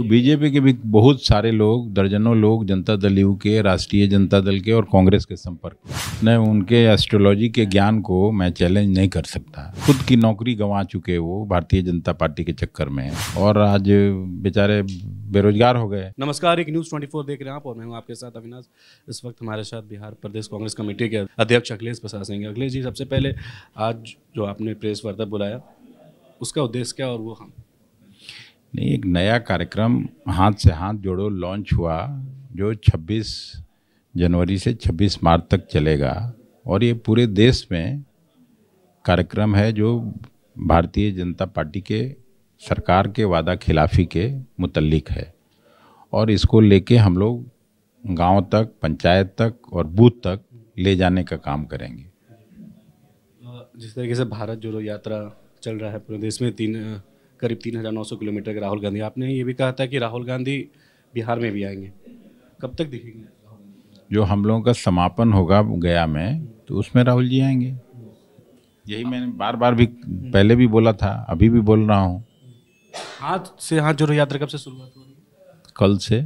तो बीजेपी के भी बहुत सारे लोग दर्जनों लोग जनता दल यू के राष्ट्रीय जनता दल के और कांग्रेस के संपर्क में उनके एस्ट्रोलॉजी के ज्ञान को मैं चैलेंज नहीं कर सकता खुद की नौकरी गंवा चुके वो भारतीय जनता पार्टी के चक्कर में और आज बेचारे बेरोजगार हो गए नमस्कार एक न्यूज ट्वेंटी देख रहे हैं आप और मैं हूँ आपके साथ अविनाश इस वक्त हमारे साथ बिहार प्रदेश कांग्रेस कमेटी के अध्यक्ष अखिलेश प्रसाद सिंह अखिलेश जी सबसे पहले आज जो आपने प्रेस वार्ता बुलाया उसका उद्देश्य क्या और वो हम नहीं एक नया कार्यक्रम हाथ से हाथ जोड़ो लॉन्च हुआ जो 26 जनवरी से 26 मार्च तक चलेगा और ये पूरे देश में कार्यक्रम है जो भारतीय जनता पार्टी के सरकार के वादा खिलाफ़ी के मुतलक है और इसको लेके हम लोग गांव तक पंचायत तक और बूथ तक ले जाने का काम करेंगे जिस तरीके से भारत जोड़ो यात्रा चल रहा है पूरे देश में तीन करीब तीन हज़ार नौ सौ किलोमीटर के राहुल गांधी आपने ये भी कहा था कि राहुल गांधी बिहार में भी आएंगे कब तक दिखेंगे जो हम लोगों का समापन होगा गया में तो उसमें राहुल जी आएंगे यही मैंने बार बार भी पहले भी बोला था अभी भी बोल रहा हूँ हाथ से हाथ जोड़ो यात्रा कब से शुरुआत हो रही कल से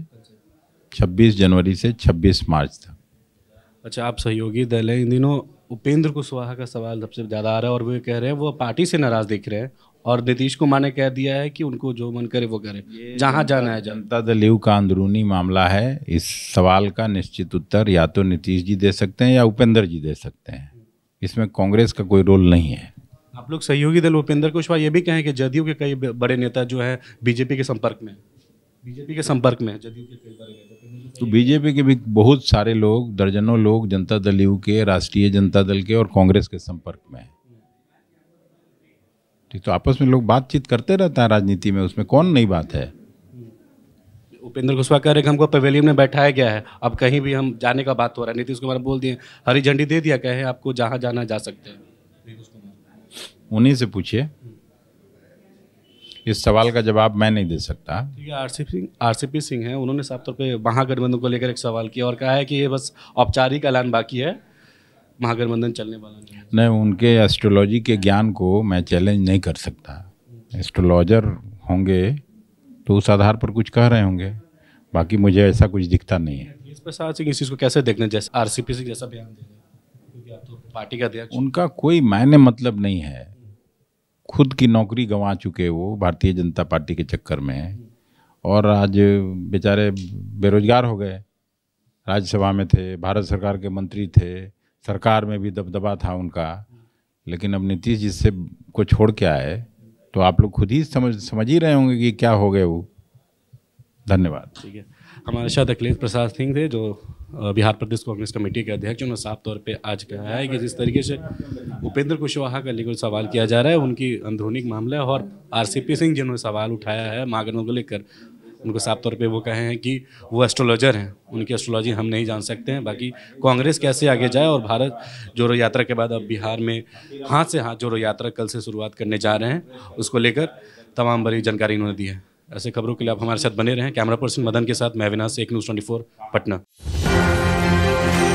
26 जनवरी से 26 मार्च तक अच्छा आप सहयोगी दल है इन दिनों उपेंद्र कुशवाहा का सवाल सबसे ज़्यादा आ रहा है और वो कह रहे हैं वो पार्टी से नाराज़ दिख रहे हैं और नीतीश कुमार ने कह दिया है कि उनको जो मन करे वो करे जहाँ जाना है जनता दल यू का अंदरूनी मामला है इस सवाल का निश्चित उत्तर या तो नीतीश जी दे सकते हैं या उपेंद्र जी दे सकते हैं इसमें कांग्रेस का कोई रोल नहीं है आप लोग सहयोगी दल उपेंद्र कुशवाहा ये भी कहें कि जदयू के कई बड़े नेता जो है बीजेपी के संपर्क में बीजेपी के संपर्क में जदयू के कई बड़े तो बीजेपी के भी बहुत सारे लोग दर्जनों लोग जनता दल यू के राष्ट्रीय जनता दल के और कांग्रेस के संपर्क में हैं तो आपस में लोग बातचीत करते रहते हैं राजनीति में उसमें कौन नई बात है उपेंद्र कुशवाहा कह रहे कि हमको पवेलियन में बैठाया गया है अब कहीं भी हम जाने का बात हो रहा है नीतीश कुमार बोल दिए हरी झंडी दे दिया कहे आपको जहाँ जाना जा सकते हैं उन्हीं से पूछिए इस सवाल का जवाब मैं नहीं दे सकता ठीक है R C Singh R C P Singh हैं उन्होंने साफ तौर पर महागठबंधन को लेकर एक सवाल किया और कहा है कि ये बस औपचारिक ऐलान बाकी है महागठबंधन चलने वाला नहीं उनके एस्ट्रोलॉजी के ज्ञान को मैं चैलेंज नहीं कर सकता एस्ट्रोलॉजर होंगे तो उस आधार पर कुछ कह रहे होंगे बाकी मुझे ऐसा कुछ दिखता नहीं है प्रसाद सिंह इस चीज़ को कैसे देखना जैसे आर सी पी सिंह जैसा बयान दे तो पार्टी का अध्यक्ष उनका कोई मायने मतलब नहीं है खुद की नौकरी गंवा चुके वो भारतीय जनता पार्टी के चक्कर में और आज बेचारे बेरोजगार हो गए राज्यसभा में थे भारत सरकार के मंत्री थे सरकार में भी दबदबा था उनका लेकिन अब नीतीश जी से को छोड़ के आए तो आप लोग खुद ही समझ समझ ही रहे होंगे कि क्या हो गए वो धन्यवाद ठीक है हमारे साथ अखिलेश प्रसाद सिंह थे जो बिहार प्रदेश कांग्रेस कमेटी के अध्यक्ष उन्होंने साफ तौर पे आज कहा है कि जिस तरीके से उपेंद्र कुशवाहा का लीगल सवाल किया जा रहा है उनकी अंदरूनिक मामला है और आरसीपी सिंह जिन्होंने सवाल उठाया है मागनों को लेकर उनको साफ तौर पे वो कहे हैं कि वो एस्ट्रोलॉजर हैं उनकी एस्ट्रोलॉजी हम नहीं जान सकते हैं बाकी कांग्रेस कैसे आगे जाए और भारत जोरो यात्रा के बाद अब बिहार में हाथ से हाथ जोरो यात्रा कल से शुरुआत करने जा रहे हैं उसको लेकर तमाम बड़ी जानकारी इन्होंने दी है ऐसे खबरों के लिए आप हमारे साथ बने रहें कैमरा पर्सन मदन के साथ मैं अविनाश एक न्यूज़ ट्वेंटी पटना